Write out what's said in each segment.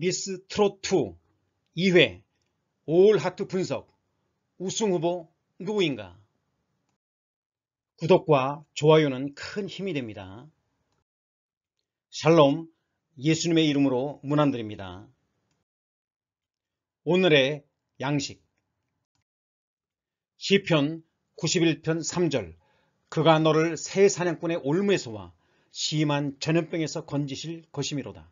미스 트롯2 2회 5월 하트 분석 우승 후보 누구인가? 구독과 좋아요는 큰 힘이 됩니다. 샬롬 예수님의 이름으로 문안드립니다. 오늘의 양식 시편 91편 3절 그가 너를 새 사냥꾼의 올무에서와 심한 전염병에서 건지실 것이미로다.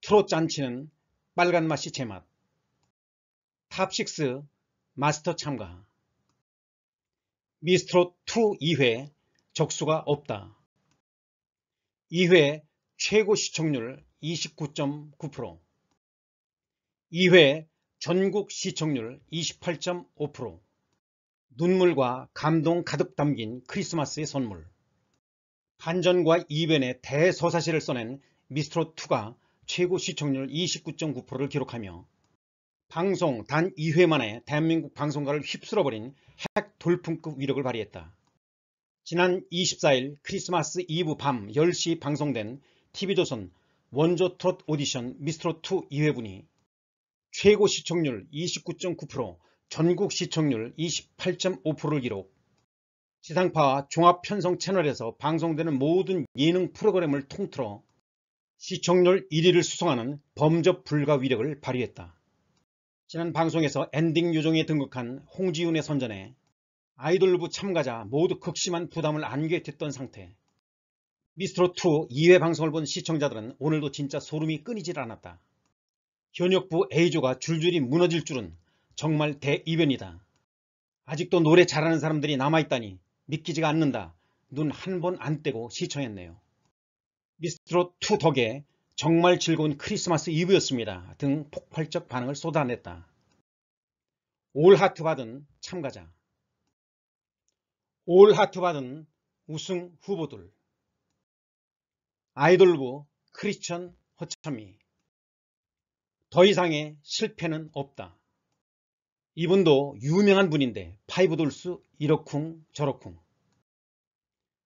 트롯 잔치는 빨간 맛이 제맛 탑6 마스터 참가 미스트롯 2 2회 적수가 없다 2회 최고 시청률 29.9% 2회 전국 시청률 28.5% 눈물과 감동 가득 담긴 크리스마스의 선물 반전과 이변의 대서사시를 써낸 미스트롯2가 최고 시청률 29.9%를 기록하며 방송 단 2회 만에 대한민국 방송가를 휩쓸어버린 핵 돌풍급 위력을 발휘했다. 지난 24일 크리스마스 이브 밤 10시 방송된 TV조선 원조 트롯 오디션 미스트롯2 2회분이 최고 시청률 29.9%, 전국 시청률 28.5%를 기록, 지상파와 종합편성 채널에서 방송되는 모든 예능 프로그램을 통틀어 시청률 1위를 수성하는 범접 불가 위력을 발휘했다. 지난 방송에서 엔딩 요정에 등극한 홍지윤의 선전에 아이돌부 참가자 모두 극심한 부담을 안게됐던 상태 미스터롯2 2회 방송을 본 시청자들은 오늘도 진짜 소름이 끊이질 않았다. 현역부 A조가 줄줄이 무너질 줄은 정말 대이변이다. 아직도 노래 잘하는 사람들이 남아있다니 믿기지가 않는다. 눈 한 번 안 떼고 시청했네요. 미스트롯 투 덕에 정말 즐거운 크리스마스 이브였습니다 등 폭발적 반응을 쏟아냈다. 올 하트 받은 참가자 올 하트 받은 우승 후보들 아이돌부 크리스천 허참이 더 이상의 실패는 없다. 이분도 유명한 분인데 파이브돌스 이러쿵 저러쿵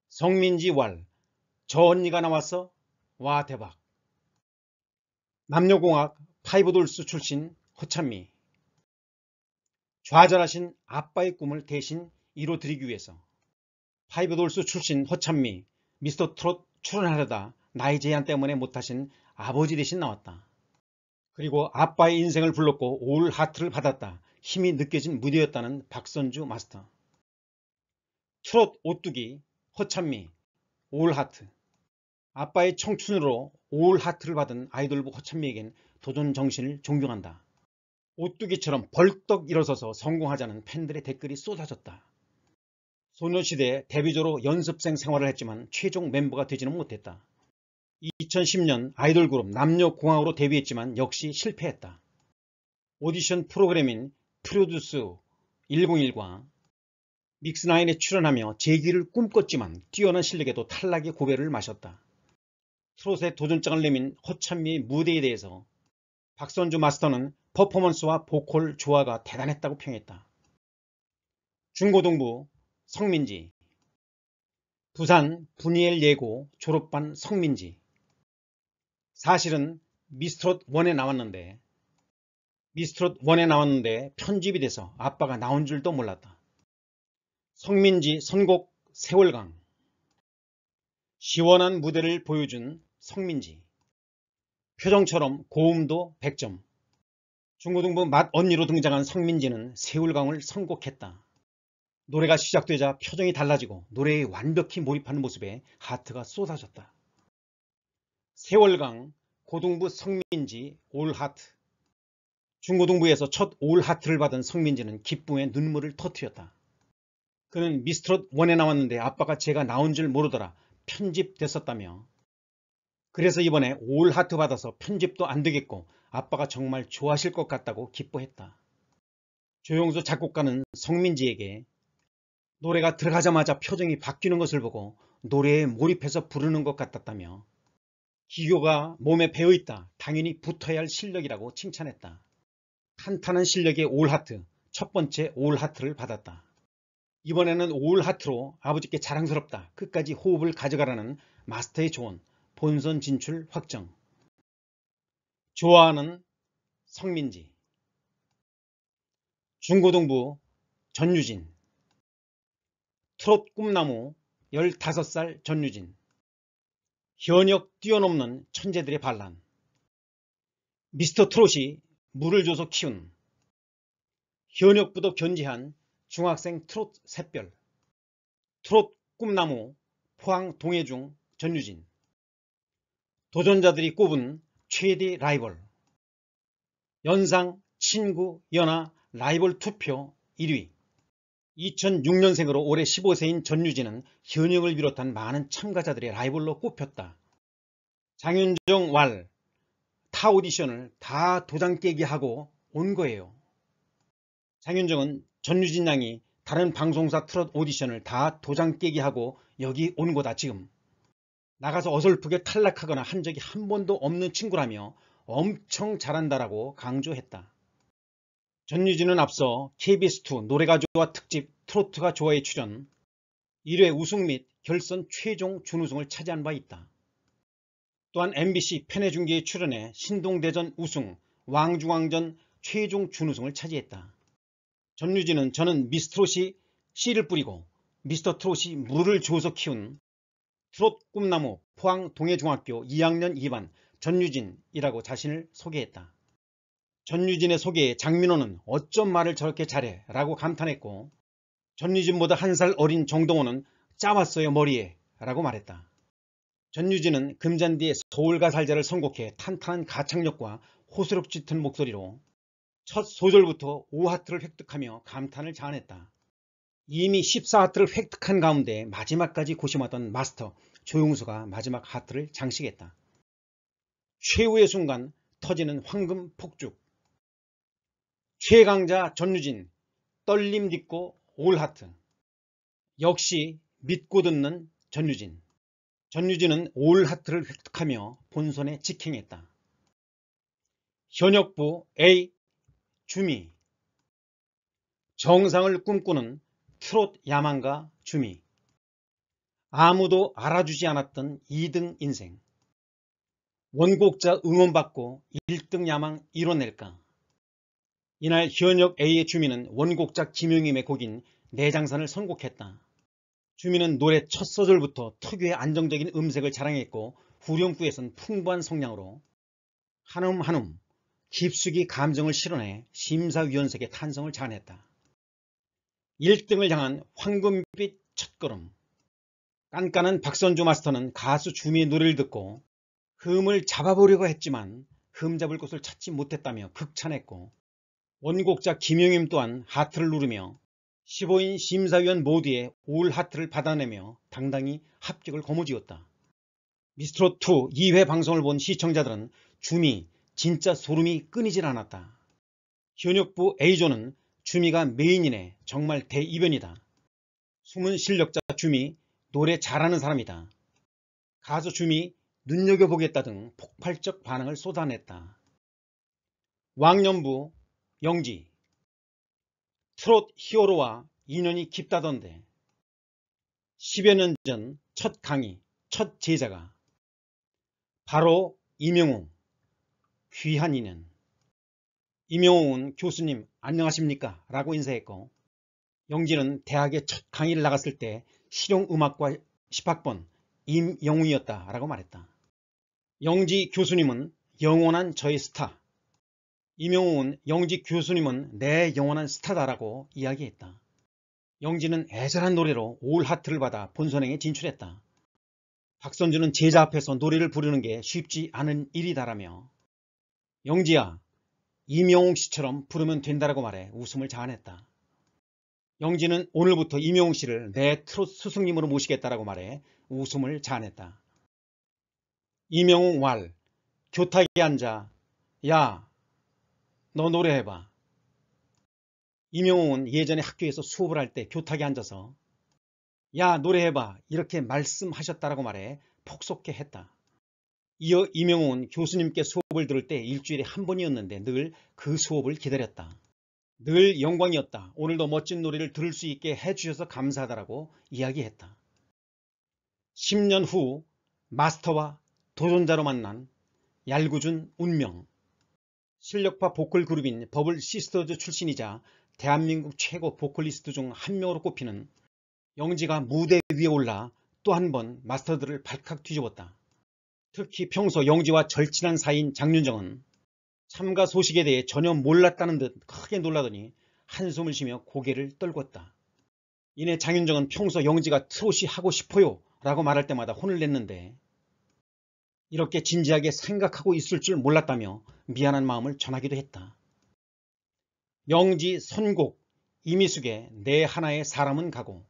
성민지 왈저 언니가 나왔어? 와 대박. 남녀공학 파이브돌스 출신 허찬미. 좌절하신 아빠의 꿈을 대신 이뤄드리기 위해서 파이브돌스 출신 허찬미 미스터 트롯 출연하려다 나이 제한 때문에 못하신 아버지 대신 나왔다. 그리고 아빠의 인생을 불렀고 올 하트를 받았다. 힘이 느껴진 무대였다는 박선주 마스터. 트롯 오뚜기 허찬미 올 하트 아빠의 청춘으로 올 하트를 받은 아이돌부 허찬미에겐 도전 정신을 존경한다. 오뚜기처럼 벌떡 일어서서 성공하자는 팬들의 댓글이 쏟아졌다. 소녀시대 데뷔조로 연습생 생활을 했지만 최종 멤버가 되지는 못했다. 2010년 아이돌 그룹 남녀공항으로 데뷔했지만 역시 실패했다. 오디션 프로그램인 프로듀스 101과 믹스나인에 출연하며 재기를 꿈꿨지만 뛰어난 실력에도 탈락의 고배를 마셨다. 트롯에 도전장을 내민 허찬미의 무대에 대해서 박선주 마스터는 퍼포먼스와 보컬 조화가 대단했다고 평했다. 중고동부 성민지 부산 분이엘 예고 졸업반 성민지 사실은 미스트롯 1에 나왔는데 미스트롯 1에 나왔는데 편집이 돼서 아빠가 나온 줄도 몰랐다. 성민지 선곡 세월강 시원한 무대를 보여준 성민지. 표정처럼 고음도 100점. 중고등부 맛언니로 등장한 성민지는 세울강을 선곡했다. 노래가 시작되자 표정이 달라지고 노래에 완벽히 몰입하는 모습에 하트가 쏟아졌다. 세월강, 고등부 성민지, 올하트. 중고등부에서 첫 올하트를 받은 성민지는 기쁨의 눈물을 터뜨렸다. 그는 미스트롯 원에 나왔는데 아빠가 제가 나온 줄 모르더라. 편집됐었다며 그래서 이번에 올 하트 받아서 편집도 안 되겠고 아빠가 정말 좋아하실 것 같다고 기뻐했다. 조용수 작곡가는 성민지에게 노래가 들어가자마자 표정이 바뀌는 것을 보고 노래에 몰입해서 부르는 것 같았다며 기교가 몸에 배어있다 당연히 붙어야 할 실력이라고 칭찬했다. 탄탄한 실력의 올하트 첫 번째 올하트를 받았다. 이번에는 올 하트로 아버지께 자랑스럽다. 끝까지 호흡을 가져가라는 마스터의 조언. 본선 진출 확정. 좋아하는 성민지. 중고등부 전유진. 트롯 꿈나무 15살 전유진. 현역 뛰어넘는 천재들의 반란. 미스터 트롯이 물을 줘서 키운 현역부도 견지한 중학생 트롯 샛별 트롯 꿈나무 포항 동해중 전유진 도전자들이 꼽은 최대 라이벌 연상 친구 연하 라이벌 투표 1위 2006년생으로 올해 15세인 전유진은 현역을 비롯한 많은 참가자들의 라이벌로 꼽혔다. 장윤정 왈, 타 오디션을 다 도장 깨기하고 온 거예요. 장윤정은 전유진 양이 다른 방송사 트롯 오디션을 다 도장 깨기 하고 여기 온 거다 지금. 나가서 어설프게 탈락하거나 한 적이 한 번도 없는 친구라며 엄청 잘한다라고 강조했다. 전유진은 앞서 KBS2 노래가 좋아 특집 트로트가 좋아에 출연 1회 우승 및 결선 최종 준우승을 차지한 바 있다. 또한 MBC 편의 중계에 출연해 신동대전 우승, 왕중왕전 최종 준우승을 차지했다. 전유진은 저는 미스트롯이 씨를 뿌리고 미스터 트롯이 물을 줘서 키운 트롯 꿈나무 포항 동해중학교 2학년 2반 전유진이라고 자신을 소개했다. 전유진의 소개에 장민호는 어쩜 말을 저렇게 잘해 라고 감탄했고 전유진보다 한 살 어린 정동호는 짜왔어요 머리에 라고 말했다. 전유진은 금잔디의 서울가 살자를 선곡해 탄탄한 가창력과 호소력 짙은 목소리로 첫 소절부터 5하트를 획득하며 감탄을 자아냈다. 이미 14하트를 획득한 가운데 마지막까지 고심하던 마스터 조용수가 마지막 하트를 장식했다. 최후의 순간 터지는 황금 폭죽 최강자 전유진 떨림 딛고 올하트 역시 믿고 듣는 전유진 전유진은 올하트를 획득하며 본선에 직행했다. 현역부 A 주미 정상을 꿈꾸는 트롯 야망가 주미 아무도 알아주지 않았던 2등 인생 원곡자 응원받고 1등 야망 이뤄낼까 이날 현역 A의 주민은 원곡자 김용임의 곡인 내장산을 선곡했다. 주민은 노래 첫 소절부터 특유의 안정적인 음색을 자랑했고 후렴구에선 풍부한 성량으로 한음 한음 깊숙이 감정을 실어내 심사위원석의 탄성을 자냈다. 아 1등을 향한 황금빛 첫걸음 깐깐한 박선주 마스터는 가수 주미의 노래를 듣고 흠을 잡아보려고 했지만 흠 잡을 곳을 찾지 못했다며 극찬했고 원곡자 김용임 또한 하트를 누르며 15인 심사위원 모두의 올 하트를 받아내며 당당히 합격을 거무쥐었다. 미스트롯2 2회 방송을 본 시청자들은 주미, 진짜 소름이 끊이질 않았다. 현역부 A조는 주미가 메인이네 정말 대이변이다. 숨은 실력자 주미 노래 잘하는 사람이다. 가수 주미 눈여겨보겠다 등 폭발적 반응을 쏟아냈다. 왕년부 영지 트롯 히어로와 인연이 깊다던데 10여 년 전 첫 강의, 첫 제자가 바로 이명웅 귀한 이는 임용훈 교수님 안녕하십니까 라고 인사했고 영진은 대학에 첫 강의를 나갔을 때 실용음악과 10학번 임영웅이었다 라고 말했다. 영지 교수님은 영원한 저의 스타 임영웅은 영지 교수님은 내 영원한 스타다라고 이야기했다. 영지는 애절한 노래로 올 하트를 받아 본선행에 진출했다. 박선주는 제자 앞에서 노래를 부르는 게 쉽지 않은 일이다라며 영지야, 임영웅 씨처럼 부르면 된다라고 말해 웃음을 자아냈다. 영지는 오늘부터 임영웅 씨를 내 트롯 스승님으로 모시겠다라고 말해 웃음을 자아냈다. 임영웅 왈, 교탁에 앉아, 야, 너 노래해봐. 임영웅은 예전에 학교에서 수업을 할 때 교탁에 앉아서 야, 노래해봐 이렇게 말씀하셨다라고 말해 폭속해 했다. 이어 이명훈 교수님께 수업을 들을 때 일주일에 한 번이었는데 늘 그 수업을 기다렸다. 늘 영광이었다. 오늘도 멋진 노래를 들을 수 있게 해주셔서 감사하다라고 이야기했다. 10년 후 마스터와 도전자로 만난 얄궂은 운명 실력파 보컬 그룹인 버블 시스터즈 출신이자 대한민국 최고 보컬리스트 중 한 명으로 꼽히는 영지가 무대 위에 올라 또 한 번 마스터들을 발칵 뒤집었다. 특히 평소 영지와 절친한 사이인 장윤정은 참가 소식에 대해 전혀 몰랐다는 듯 크게 놀라더니 한숨을 쉬며 고개를 떨궜다. 이내 장윤정은 평소 영지가 트롯이 하고 싶어요 라고 말할 때마다 혼을 냈는데 이렇게 진지하게 생각하고 있을 줄 몰랐다며 미안한 마음을 전하기도 했다. 영지 선곡 이미숙의 내 하나의 사람은 가고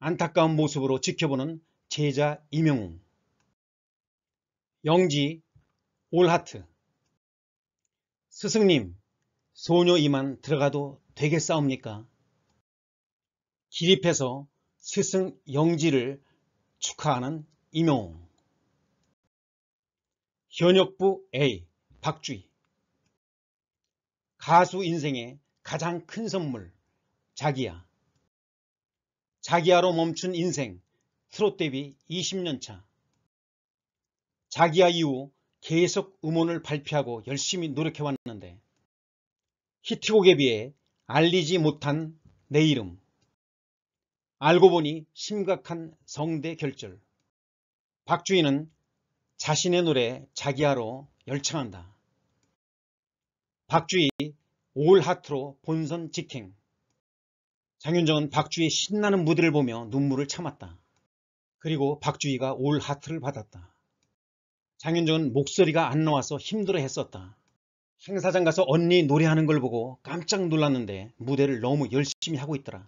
안타까운 모습으로 지켜보는 제자 이명웅 영지, 올하트 스승님, 소녀 이만 들어가도 되겠사옵니까? 기립해서 스승 영지를 축하하는 임용 현역부 A 박주희 가수 인생의 가장 큰 선물 자기야 자기야로 멈춘 인생 트롯 데뷔 20년차 자기야 이후 계속 음원을 발표하고 열심히 노력해왔는데 히트곡에 비해 알리지 못한 내 이름 알고 보니 심각한 성대 결절 박주희는 자신의 노래 자기야로 열창한다 박주희 올 하트로 본선 직행 장윤정은 박주희의 신나는 무대를 보며 눈물을 참았다 그리고 박주희가 올 하트를 받았다 장윤정은 목소리가 안 나와서 힘들어 했었다. 행사장 가서 언니 노래하는 걸 보고 깜짝 놀랐는데 무대를 너무 열심히 하고 있더라.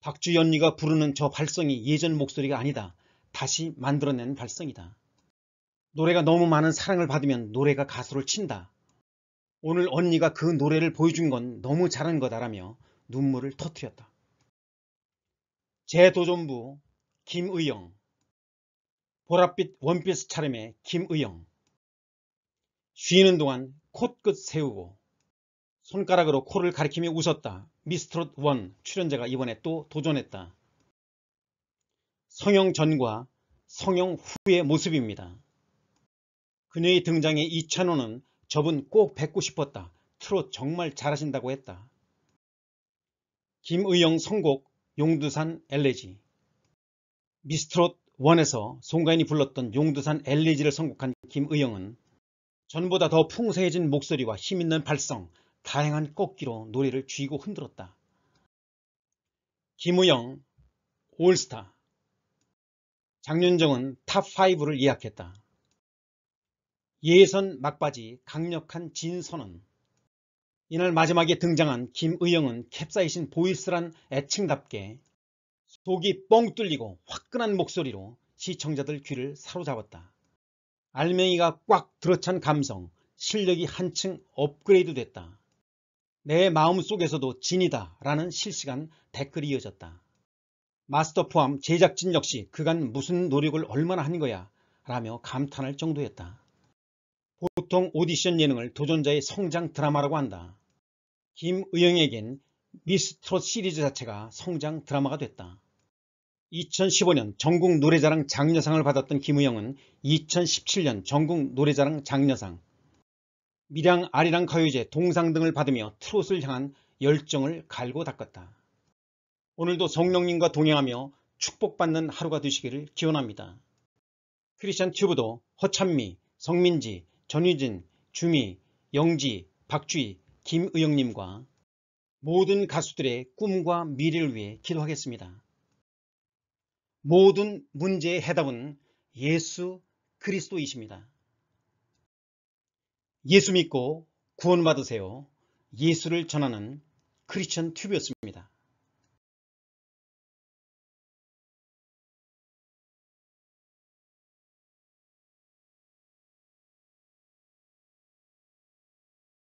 박주희 언니가 부르는 저 발성이 예전 목소리가 아니다. 다시 만들어낸 발성이다. 노래가 너무 많은 사랑을 받으면 노래가 가수를 친다. 오늘 언니가 그 노래를 보여준 건 너무 잘한 거다라며 눈물을 터뜨렸다. 제도전부 김의영 보랏빛 원피스 차림의 김의영. 쉬는 동안 콧끝 세우고 손가락으로 코를 가리키며 웃었다. 미스트롯 1 출연자가 이번에 또 도전했다. 성형 전과 성형 후의 모습입니다. 그녀의 등장에 이찬호는 저분 꼭 뵙고 싶었다. 트롯 정말 잘하신다고 했다. 김의영 선곡 용두산 엘레지 미스트롯 원에서 송가인이 불렀던 용두산 엘리지를 선곡한 김의영은 전보다 더 풍성해진 목소리와 힘있는 발성, 다양한 꽃기로 노래를 쥐고 흔들었다. 김우영, 올스타, 장윤정은 탑5를 예약했다. 예선 막바지 강력한 진선은 이날 마지막에 등장한 김의영은 캡사이신 보이스란 애칭답게 속이 뻥 뚫리고 화끈한 목소리로 시청자들 귀를 사로잡았다. 알맹이가 꽉 들어찬 감성, 실력이 한층 업그레이드 됐다. 내 마음속에서도 진이다 라는 실시간 댓글이 이어졌다. 마스터 포함 제작진 역시 그간 무슨 노력을 얼마나 한 거야 라며 감탄할 정도였다. 보통 오디션 예능을 도전자의 성장 드라마라고 한다. 김의영에겐 미스트롯 시리즈 자체가 성장 드라마가 됐다. 2015년 전국 노래자랑 장려상을 받았던 김우영은 2017년 전국 노래자랑 장려상, 밀양 아리랑 가요제 동상 등을 받으며 트롯을 향한 열정을 갈고 닦았다. 오늘도 성령님과 동행하며 축복받는 하루가 되시기를 기원합니다. 크리스천 튜브도 허찬미, 성민지, 전유진, 주미, 영지, 박주희, 김의영님과 모든 가수들의 꿈과 미래를 위해 기도하겠습니다. 모든 문제의 해답은 예수 그리스도이십니다. 예수 믿고 구원받으세요. 예수를 전하는 크리스천 튜브였습니다.